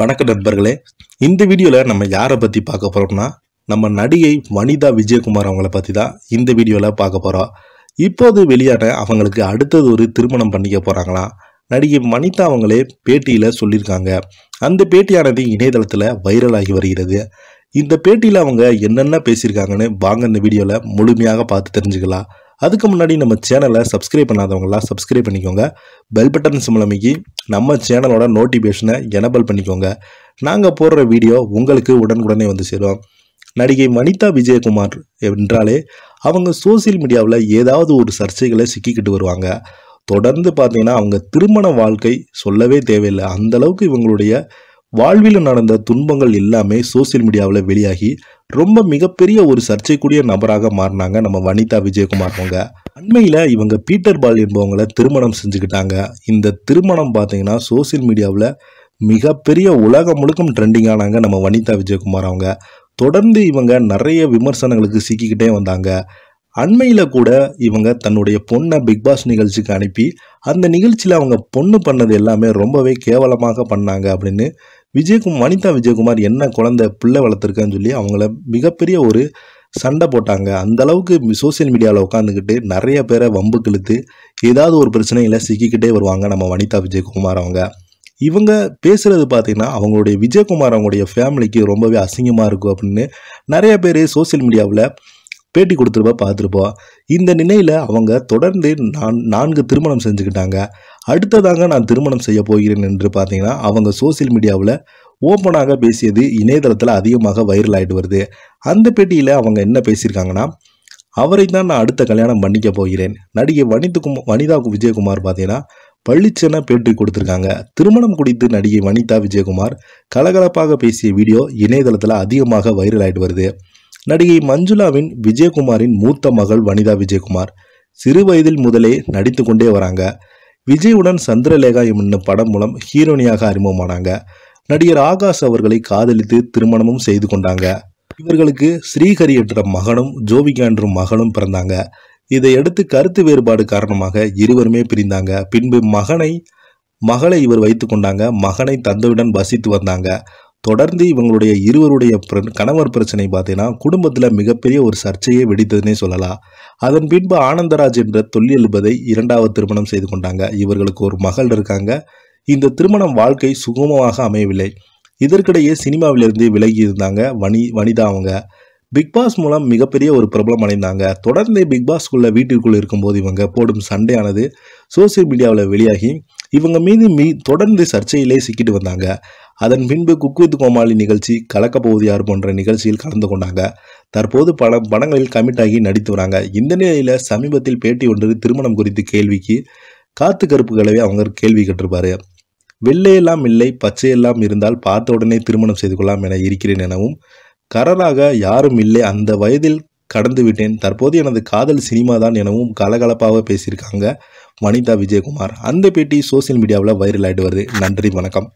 வணக்க நண்பர்களே இந்த வீடியோவில் நம்ம யாரை பற்றி பார்க்க போகிறோம்னா நம்ம நடிகை வனிதா விஜயகுமார் அவங்கள பற்றி தான் இந்த வீடியோவில் பார்க்க போகிறோம் இப்போது வெளியான அவங்களுக்கு அடுத்தது ஒரு திருமணம் பண்ணிக்க போகிறாங்களாம் நடிகை வனிதா அவங்களே பேட்டியில் சொல்லியிருக்காங்க அந்த பேட்டியானது இணையதளத்தில் வைரலாகி வருகிறது இந்த பேட்டியில் அவங்க என்னென்ன பேசியிருக்காங்கன்னு வாங்க இந்த வீடியோவில் முழுமையாக பார்த்து தெரிஞ்சுக்கலாம் அதுக்கு முன்னாடி நம்ம சேனலை சப்ஸ்கிரைப் பண்ணாதவங்களாம் சப்ஸ்கிரைப் பண்ணிக்கோங்க பெல் பட்டன் சிம்லமைக்கு நம்ம சேனலோட நோட்டிஃபிகேஷனை எனபிள் பண்ணிக்கோங்க நாங்கள் போடுற வீடியோ உங்களுக்கு உடனுக்குடனே வந்து சேரும் நடிகை மனிதா விஜயகுமார் என்றாலே அவங்க சோசியல் மீடியாவில் ஏதாவது ஒரு சர்ச்சைகளை சிக்கிக்கிட்டு வருவாங்க தொடர்ந்து பார்த்தீங்கன்னா அவங்க திருமண வாழ்க்கை சொல்லவே தேவையில்லை அந்தளவுக்கு இவங்களுடைய வாழ்வில் நடந்த துன்பங்கள் எல்லாமே சோசியல் மீடியாவில் வெளியாகி ரொம்ப மிகப்பெரிய ஒரு சர்ச்சைக்குரிய நபராக மாறினாங்க நம்ம வனிதா விஜயகுமார் அவங்க அண்மையில் இவங்க பீட்டர் பால் என்பவங்களை திருமணம் செஞ்சுக்கிட்டாங்க இந்த திருமணம் பார்த்தீங்கன்னா சோசியல் மீடியாவில் மிகப்பெரிய உலகம் முழுக்கும் ட்ரெண்டிங் ஆனாங்க நம்ம வனிதா விஜயகுமார் அவங்க தொடர்ந்து இவங்க நிறைய விமர்சனங்களுக்கு சிக்கிக்கிட்டே வந்தாங்க அண்மையில் கூட இவங்க தன்னுடைய பொண்ணை பிக்பாஸ் நிகழ்ச்சிக்கு அனுப்பி அந்த நிகழ்ச்சியில் அவங்க பொண்ணு பண்ணது எல்லாமே ரொம்பவே கேவலமாக பண்ணாங்க அப்படின்னு விஜயகுமார் வனிதா விஜயகுமார் என்ன குழந்தை பிள்ளை வளர்த்துருக்கான்னு சொல்லி அவங்கள மிகப்பெரிய ஒரு சண்டை போட்டாங்க அந்த அளவுக்கு சோசியல் மீடியாவில் உட்காந்துக்கிட்டு நிறைய பேரை வம்பு கிழித்து ஏதாவது ஒரு பிரச்சனையில் சிக்கிக்கிட்டே வருவாங்க நம்ம வனிதா விஜயகுமார் அவங்க இவங்க பேசுகிறது பார்த்திங்கன்னா அவங்களுடைய விஜயகுமார் அவங்களுடைய ஃபேமிலிக்கு ரொம்பவே அசிங்கமாக இருக்கும் அப்படின்னு நிறைய பேர் சோசியல் மீடியாவில் பேட்டி கொடுத்துருப்பா பார்த்துருப்போம் இந்த நிலையில் அவங்க தொடர்ந்து நான் நான்கு திருமணம் செஞ்சுக்கிட்டாங்க அடுத்ததாக நான் திருமணம் செய்ய போகிறேன் என்று பார்த்தீங்கன்னா அவங்க சோசியல் மீடியாவில் ஓப்பனாக பேசியது இணையதளத்தில் அதிகமாக வைரல் ஆகிட்டு வருது அந்த பேட்டியில் அவங்க என்ன பேசியிருக்காங்கன்னா அவரை தான் நான் அடுத்த கல்யாணம் பண்ணிக்க போகிறேன் நடிகை வனிதுக்கும் வனிதா விஜயகுமார் பார்த்தீங்கன்னா பள்ளிச்சென பேட்டி கொடுத்துருக்காங்க திருமணம் குறித்து நடிகை வனிதா விஜயகுமார் கலகலப்பாக பேசிய வீடியோ இணையதளத்தில் அதிகமாக வைரல் ஆகிட்டு வருது நடிகை மஞ்சுளாவின் விஜயகுமாரின் மூத்த மகள் வனிதா விஜயகுமார் சிறு வயதில் முதலே நடித்து கொண்டே வராங்க விஜயுடன் சந்திரலேகா என்னும் படம் மூலம் ஹீரோனியாக அறிமுகமானாங்க நடிகர் ஆகாஷ் அவர்களை காதலித்து திருமணமும் செய்து கொண்டாங்க இவர்களுக்கு ஸ்ரீஹரி என்ற மகனும் ஜோவிகா என்ற மகனும் பிறந்தாங்க இதையடுத்து கருத்து வேறுபாடு காரணமாக இருவருமே பிரிந்தாங்க பின்பு மகனை மகளை இவர் வைத்து கொண்டாங்க மகனை தந்தையுடன் வசித்து வந்தாங்க தொடர்ந்து இவங்களுடைய இருவருடைய கணவர் பிரச்சனை பார்த்தீங்கன்னா குடும்பத்தில் மிகப்பெரிய ஒரு சர்ச்சையை வெடித்ததுனே சொல்லலாம் அதன் பின்பு ஆனந்தராஜ் என்ற தொழிலதிபதை இரண்டாவது திருமணம் செய்து கொண்டாங்க இவர்களுக்கு ஒரு மகள் இருக்காங்க இந்த திருமணம் வாழ்க்கை சுகமமாக அமையவில்லை இதற்கிடையே சினிமாவிலிருந்து விலகி இருந்தாங்க வனி வனிதா அவங்க பிக்பாஸ் மூலம் மிகப்பெரிய ஒரு பிரபலம் அடைந்தாங்க தொடர்ந்து பிக்பாஸ்குள்ளே வீட்டிற்குள் இருக்கும்போது இவங்க போடும் சண்டையானது சோசியல் மீடியாவில் வெளியாகி இவங்க மீது மீ தொடர்ந்து சர்ச்சையிலே சிக்கிட்டு வந்தாங்க அதன் பின்பு குக்வித் கோமாளி நிகழ்ச்சி கலக்கப்போவது யார் போன்ற நிகழ்ச்சியில் கலந்து கொண்டாங்க தற்போது பல படங்களில் கமிட் ஆகி நடித்து வராங்க இந்த நிலையில் சமீபத்தில் பேட்டி ஒன்று திருமணம் குறித்து கேள்விக்கு காத்து கருப்புகளவே அவங்க கேள்வி கேட்டிருப்பாரு வெள்ளையெல்லாம் இல்லை பச்சையெல்லாம் இருந்தால் பார்த்த உடனே திருமணம் செய்து கொள்ளலாம் என இருக்கிறேன் எனவும் கரராக யாரும் இல்லை அந்த வயதில் கடந்து விட்டேன் தற்போது எனது காதல் சினிமா தான் எனவும் கலகலப்பாக பேசியிருக்காங்க வனிதா விஜயகுமார் அந்த பேட்டி சோசியல் மீடியாவில் வைரல் ஆகிட்டு வருது நன்றி வணக்கம்